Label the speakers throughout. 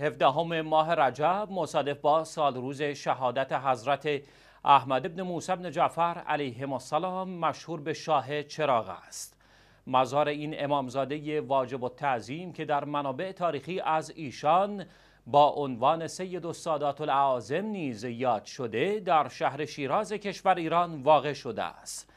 Speaker 1: همه ماه رجب مصادف با سال روز شهادت حضرت احمد ابن موسی بن جعفر علیه السلام مشهور به شاه چراغ است مزار این امامزاده واجب و تعظیم که در منابع تاریخی از ایشان با عنوان سید و سادات العازم نیز یاد شده در شهر شیراز کشور ایران واقع شده است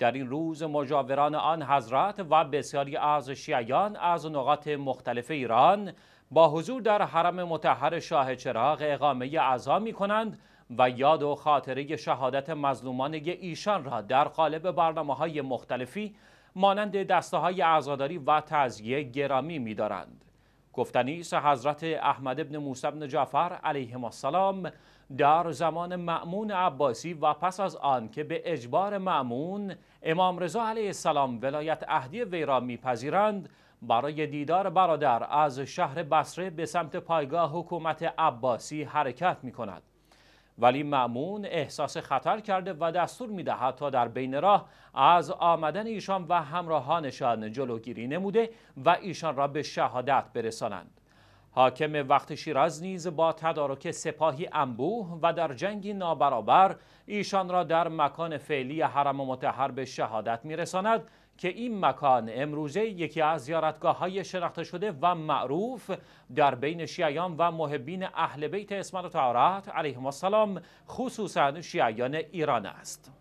Speaker 1: در این روز مجاوران آن حضرت و بسیاری از شیعیان از نقاط مختلف ایران با حضور در حرم متحر شاه چراغ اقامه اعضا می کنند و یاد و خاطره شهادت مظلومان ایشان را در قالب برنامه های مختلفی مانند دسته های عزاداری و تزیه گرامی می دارند. گفتنی است حضرت احمد ابن موسی بن جعفر علیه السلام در زمان معمون عباسی و پس از آن که به اجبار معمون امام رضا علیه السلام ولایت اهدی وی میپذیرند برای دیدار برادر از شهر بصره به سمت پایگاه حکومت عباسی حرکت می ولی معمون احساس خطر کرده و دستور میدهد تا در بین راه از آمدن ایشان و همراهانشان جلوگیری نموده و ایشان را به شهادت برسانند حاکم وقت شیراز نیز با تدارک سپاهی انبوه و در جنگی نابرابر ایشان را در مکان فعلی حرم متحر به شهادت میرساند که این مکان امروزه یکی از زیارتگاه های شناخته شده و معروف در بین شیعیان و محبین اهل بیت اسمت و تعارت علیهم السلام خصوصا شیعیان ایران است.